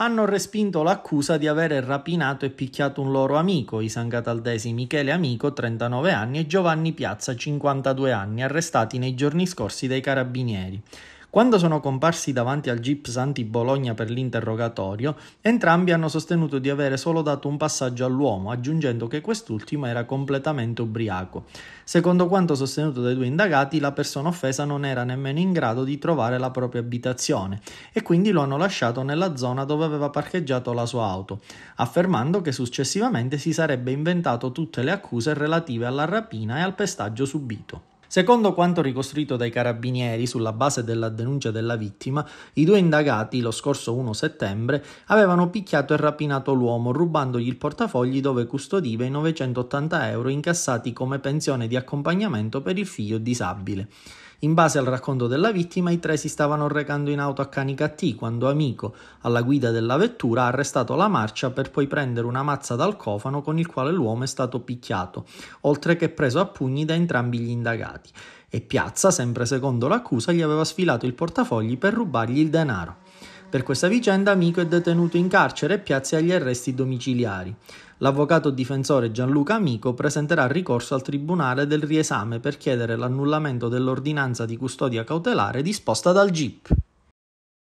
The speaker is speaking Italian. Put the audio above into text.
hanno respinto l'accusa di aver rapinato e picchiato un loro amico, i sangataldesi Michele Amico, 39 anni, e Giovanni Piazza, 52 anni, arrestati nei giorni scorsi dai carabinieri. Quando sono comparsi davanti al Gips anti-Bologna per l'interrogatorio, entrambi hanno sostenuto di avere solo dato un passaggio all'uomo, aggiungendo che quest'ultimo era completamente ubriaco. Secondo quanto sostenuto dai due indagati, la persona offesa non era nemmeno in grado di trovare la propria abitazione e quindi lo hanno lasciato nella zona dove aveva parcheggiato la sua auto, affermando che successivamente si sarebbe inventato tutte le accuse relative alla rapina e al pestaggio subito. Secondo quanto ricostruito dai carabinieri sulla base della denuncia della vittima, i due indagati lo scorso 1 settembre avevano picchiato e rapinato l'uomo rubandogli il portafogli dove custodiva i 980 euro incassati come pensione di accompagnamento per il figlio disabile. In base al racconto della vittima, i tre si stavano recando in auto a Canicattì quando Amico, alla guida della vettura, ha arrestato la marcia per poi prendere una mazza dal cofano con il quale l'uomo è stato picchiato, oltre che preso a pugni da entrambi gli indagati e Piazza, sempre secondo l'accusa, gli aveva sfilato il portafogli per rubargli il denaro. Per questa vicenda Amico è detenuto in carcere e Piazza agli arresti domiciliari. L'avvocato difensore Gianluca Amico presenterà ricorso al Tribunale del riesame per chiedere l'annullamento dell'ordinanza di custodia cautelare disposta dal GIP.